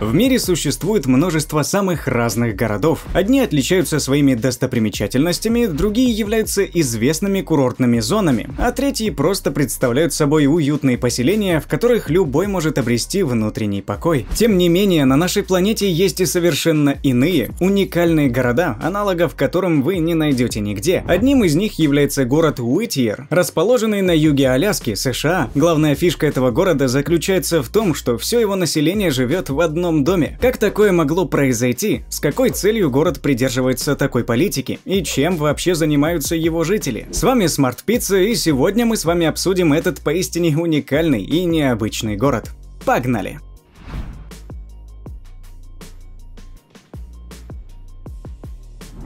В мире существует множество самых разных городов. Одни отличаются своими достопримечательностями, другие являются известными курортными зонами, а третьи просто представляют собой уютные поселения, в которых любой может обрести внутренний покой. Тем не менее, на нашей планете есть и совершенно иные, уникальные города, аналогов которым вы не найдете нигде. Одним из них является город Уитьер, расположенный на юге Аляски, США. Главная фишка этого города заключается в том, что все его население живет в одном одном доме. Как такое могло произойти? С какой целью город придерживается такой политики? И чем вообще занимаются его жители? С вами Смарт Пицца, и сегодня мы с вами обсудим этот поистине уникальный и необычный город. Погнали!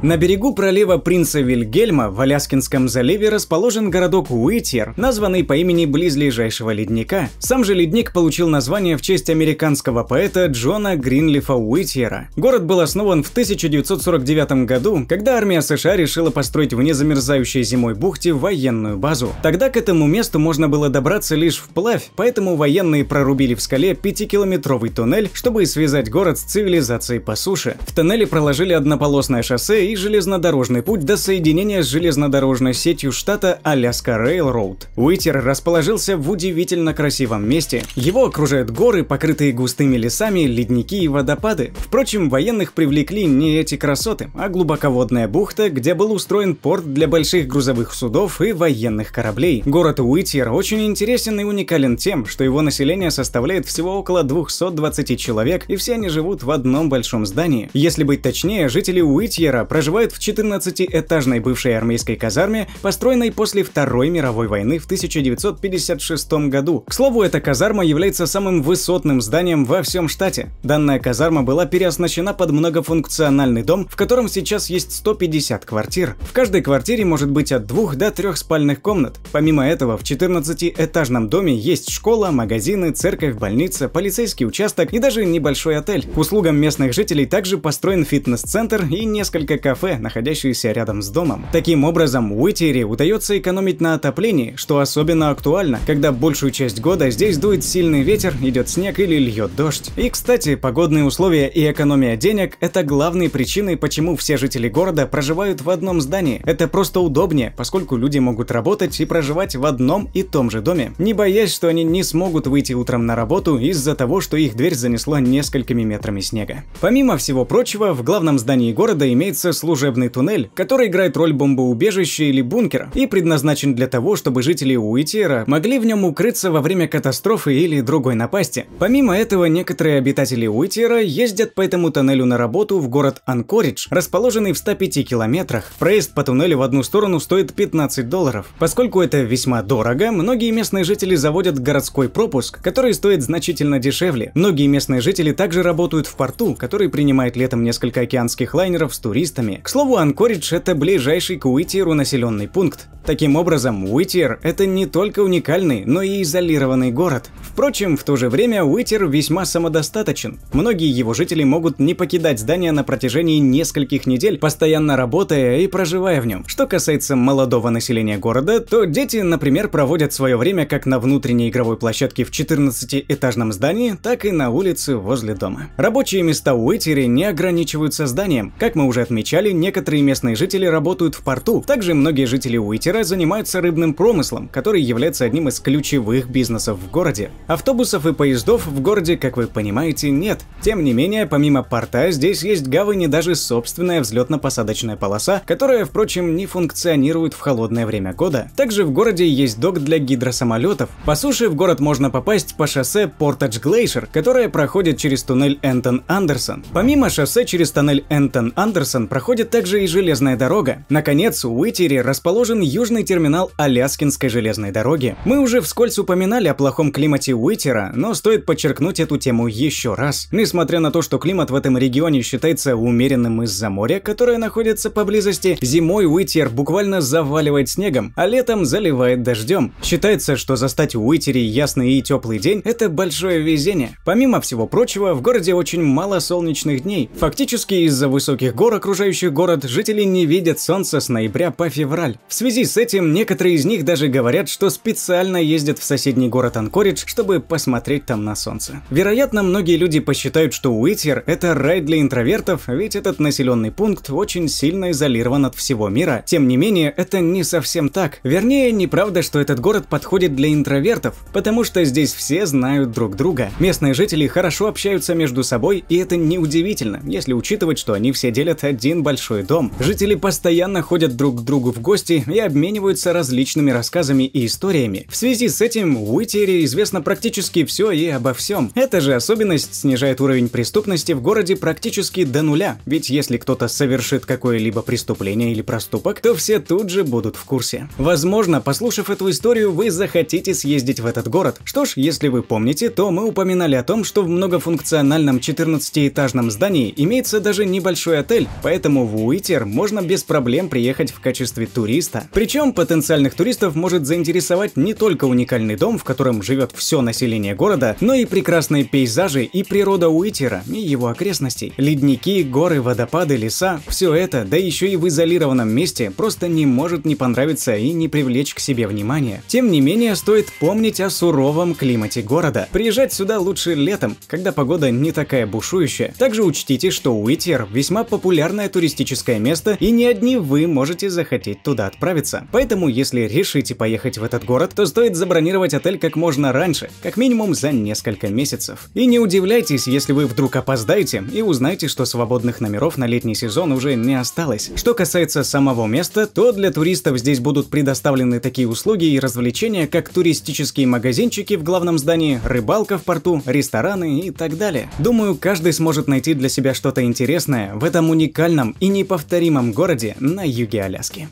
На берегу пролива Принца Вильгельма в Аляскинском заливе расположен городок Уитьер, названный по имени близлежащего ледника. Сам же ледник получил название в честь американского поэта Джона Гринлифа Уитьера. Город был основан в 1949 году, когда армия США решила построить в незамерзающей зимой бухте военную базу. Тогда к этому месту можно было добраться лишь вплавь, поэтому военные прорубили в скале 5-километровый туннель, чтобы связать город с цивилизацией по суше. В туннеле проложили однополосное шоссе и и железнодорожный путь до соединения с железнодорожной сетью штата Аляска Рейлроуд. Уитер расположился в удивительно красивом месте. Его окружают горы, покрытые густыми лесами, ледники и водопады. Впрочем, военных привлекли не эти красоты, а глубоководная бухта, где был устроен порт для больших грузовых судов и военных кораблей. Город Уитер очень интересен и уникален тем, что его население составляет всего около 220 человек, и все они живут в одном большом здании. Если быть точнее, жители Уитера. проживают проживает в 14-этажной бывшей армейской казарме, построенной после Второй мировой войны в 1956 году. К слову, эта казарма является самым высотным зданием во всем штате. Данная казарма была переоснащена под многофункциональный дом, в котором сейчас есть 150 квартир. В каждой квартире может быть от двух до трех спальных комнат. Помимо этого, в 14-этажном доме есть школа, магазины, церковь, больница, полицейский участок и даже небольшой отель. К услугам местных жителей также построен фитнес-центр и несколько кафе кафе, находящееся рядом с домом. Таким образом, Уитери удается экономить на отоплении, что особенно актуально, когда большую часть года здесь дует сильный ветер, идет снег или льет дождь. И, кстати, погодные условия и экономия денег – это главные причины, почему все жители города проживают в одном здании. Это просто удобнее, поскольку люди могут работать и проживать в одном и том же доме, не боясь, что они не смогут выйти утром на работу из-за того, что их дверь занесла несколькими метрами снега. Помимо всего прочего, в главном здании города имеется служебный туннель, который играет роль бомбоубежища или бункера и предназначен для того, чтобы жители Уитиера могли в нем укрыться во время катастрофы или другой напасти. Помимо этого, некоторые обитатели Уитиера ездят по этому туннелю на работу в город Анкоридж, расположенный в 105 километрах. Проезд по туннелю в одну сторону стоит 15 долларов. Поскольку это весьма дорого, многие местные жители заводят городской пропуск, который стоит значительно дешевле. Многие местные жители также работают в порту, который принимает летом несколько океанских лайнеров с туристами туристами. К слову, Анкоридж – это ближайший к Уитиру населенный пункт. Таким образом, Уитер это не только уникальный, но и изолированный город. Впрочем, в то же время Уитер весьма самодостаточен. Многие его жители могут не покидать здание на протяжении нескольких недель, постоянно работая и проживая в нем. Что касается молодого населения города, то дети, например, проводят свое время как на внутренней игровой площадке в 14-этажном здании, так и на улице возле дома. Рабочие места Уитере не ограничиваются зданием. Как мы уже отмечали, печали, некоторые местные жители работают в порту. Также многие жители Уитера занимаются рыбным промыслом, который является одним из ключевых бизнесов в городе. Автобусов и поездов в городе, как вы понимаете, нет. Тем не менее, помимо порта, здесь есть гавань и даже собственная взлетно-посадочная полоса, которая, впрочем, не функционирует в холодное время года. Также в городе есть док для гидросамолетов. По суше в город можно попасть по шоссе Portage Glacier, которое проходит через туннель Энтон Андерсон. Помимо шоссе через туннель Энтон Андерсон проходит проходит также и железная дорога. Наконец, у Уитери расположен южный терминал Аляскинской железной дороги. Мы уже вскользь упоминали о плохом климате Уитера, но стоит подчеркнуть эту тему еще раз. Несмотря на то, что климат в этом регионе считается умеренным из-за моря, которое находится поблизости, зимой Уитер буквально заваливает снегом, а летом заливает дождем. Считается, что застать Уитери ясный и теплый день – это большое везение. Помимо всего прочего, в городе очень мало солнечных дней. Фактически из-за высоких гор окружающих покидающих город жители не видят солнца с ноября по февраль. В связи с этим некоторые из них даже говорят, что специально ездят в соседний город Анкоридж, чтобы посмотреть там на солнце. Вероятно, многие люди посчитают, что Уитер – это рай для интровертов, ведь этот населенный пункт очень сильно изолирован от всего мира. Тем не менее, это не совсем так. Вернее, неправда, что этот город подходит для интровертов, потому что здесь все знают друг друга. Местные жители хорошо общаются между собой, и это неудивительно, если учитывать, что они все делят один один большой дом. Жители постоянно ходят друг к другу в гости и обмениваются различными рассказами и историями. В связи с этим Уитере известно практически все и обо всем. Эта же особенность снижает уровень преступности в городе практически до нуля, ведь если кто-то совершит какое-либо преступление или проступок, то все тут же будут в курсе. Возможно, послушав эту историю, вы захотите съездить в этот город. Что ж, если вы помните, то мы упоминали о том, что в многофункциональном 14-этажном здании имеется даже небольшой отель, поэтому поэтому в Уитер можно без проблем приехать в качестве туриста. Причем потенциальных туристов может заинтересовать не только уникальный дом, в котором живет все население города, но и прекрасные пейзажи и природа Уитера и его окрестностей. Ледники, горы, водопады, леса – все это, да еще и в изолированном месте, просто не может не понравиться и не привлечь к себе внимание. Тем не менее, стоит помнить о суровом климате города. Приезжать сюда лучше летом, когда погода не такая бушующая. Также учтите, что Уитер – весьма популярная туристическая туристическое место, и не одни вы можете захотеть туда отправиться. Поэтому, если решите поехать в этот город, то стоит забронировать отель как можно раньше, как минимум за несколько месяцев. И не удивляйтесь, если вы вдруг опоздаете и узнаете, что свободных номеров на летний сезон уже не осталось. Что касается самого места, то для туристов здесь будут предоставлены такие услуги и развлечения, как туристические магазинчики в главном здании, рыбалка в порту, рестораны и так далее. Думаю, каждый сможет найти для себя что-то интересное в этом уникальном и неповторимом городе на юге Аляски.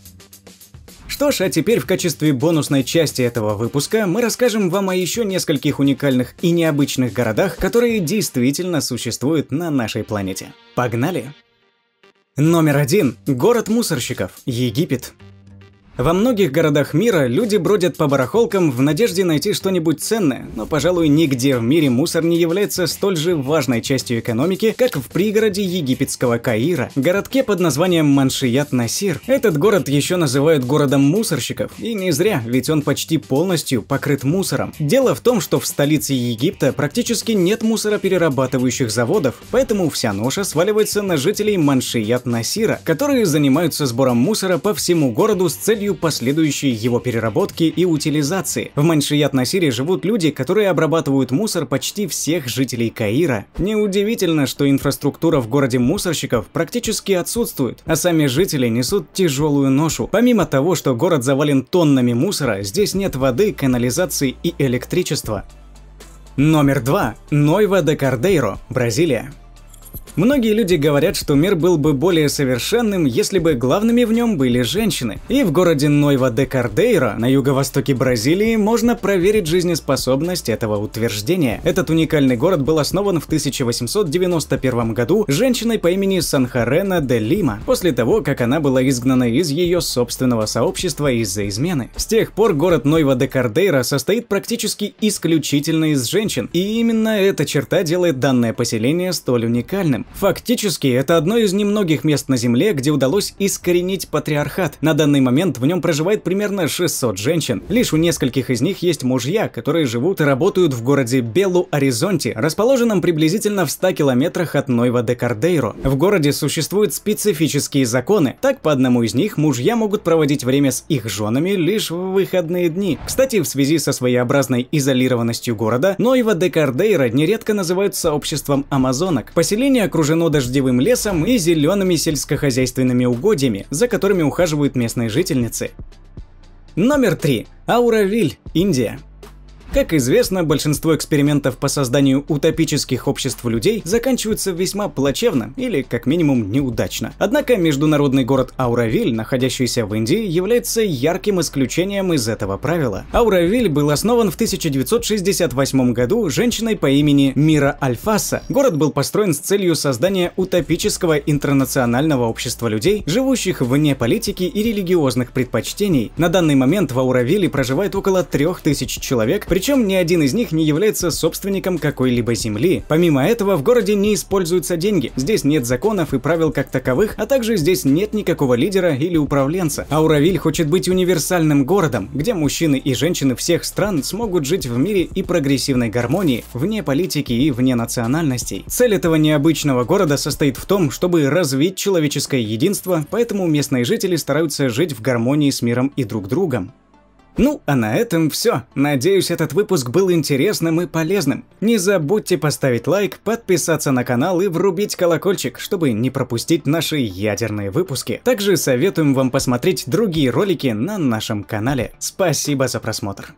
Что ж, а теперь в качестве бонусной части этого выпуска мы расскажем вам о еще нескольких уникальных и необычных городах, которые действительно существуют на нашей планете. Погнали! Номер один. Город мусорщиков. Египет. Во многих городах мира люди бродят по барахолкам в надежде найти что-нибудь ценное, но, пожалуй, нигде в мире мусор не является столь же важной частью экономики, как в пригороде египетского Каира, городке под названием Маншият-Насир. Этот город еще называют городом мусорщиков, и не зря, ведь он почти полностью покрыт мусором. Дело в том, что в столице Египта практически нет мусороперерабатывающих заводов, поэтому вся ноша сваливается на жителей Маншият-Насира, которые занимаются сбором мусора по всему городу с целью целью последующей его переработки и утилизации. В Маньшият-Насире живут люди, которые обрабатывают мусор почти всех жителей Каира. Неудивительно, что инфраструктура в городе мусорщиков практически отсутствует, а сами жители несут тяжелую ношу. Помимо того, что город завален тоннами мусора, здесь нет воды, канализации и электричества. Номер два. Нойва де Кардейро, Бразилия. Многие люди говорят, что мир был бы более совершенным, если бы главными в нем были женщины. И в городе Нойва де Кардейра на юго-востоке Бразилии можно проверить жизнеспособность этого утверждения. Этот уникальный город был основан в 1891 году женщиной по имени Санхарена де Лима, после того, как она была изгнана из ее собственного сообщества из-за измены. С тех пор город Нойва де Кардейра состоит практически исключительно из женщин, и именно эта черта делает данное поселение столь уникальным реальным. Фактически, это одно из немногих мест на Земле, где удалось искоренить патриархат. На данный момент в нем проживает примерно 600 женщин. Лишь у нескольких из них есть мужья, которые живут и работают в городе Белу, Аризонте, расположенном приблизительно в 100 километрах от Нойва де Кардейро. В городе существуют специфические законы. Так, по одному из них, мужья могут проводить время с их женами лишь в выходные дни. Кстати, в связи со своеобразной изолированностью города, Нойва де Кардейро нередко называют сообществом амазонок. Поселение Поселение окружено дождевым лесом и зелеными сельскохозяйственными угодьями, за которыми ухаживают местные жительницы. Номер три. Ауравиль, Индия. Как известно, большинство экспериментов по созданию утопических обществ людей заканчиваются весьма плачевно или, как минимум, неудачно. Однако международный город Ауравиль, находящийся в Индии, является ярким исключением из этого правила. Ауравиль был основан в 1968 году женщиной по имени Мира Альфаса. Город был построен с целью создания утопического интернационального общества людей, живущих вне политики и религиозных предпочтений. На данный момент в Ауравиле проживает около 3000 человек, причем ни один из них не является собственником какой-либо земли. Помимо этого, в городе не используются деньги. Здесь нет законов и правил как таковых, а также здесь нет никакого лидера или управленца. Ауравиль хочет быть универсальным городом, где мужчины и женщины всех стран смогут жить в мире и прогрессивной гармонии, вне политики и вне национальностей. Цель этого необычного города состоит в том, чтобы развить человеческое единство, поэтому местные жители стараются жить в гармонии с миром и друг другом. Ну, а на этом все. Надеюсь, этот выпуск был интересным и полезным. Не забудьте поставить лайк, подписаться на канал и врубить колокольчик, чтобы не пропустить наши ядерные выпуски. Также советуем вам посмотреть другие ролики на нашем канале. Спасибо за просмотр.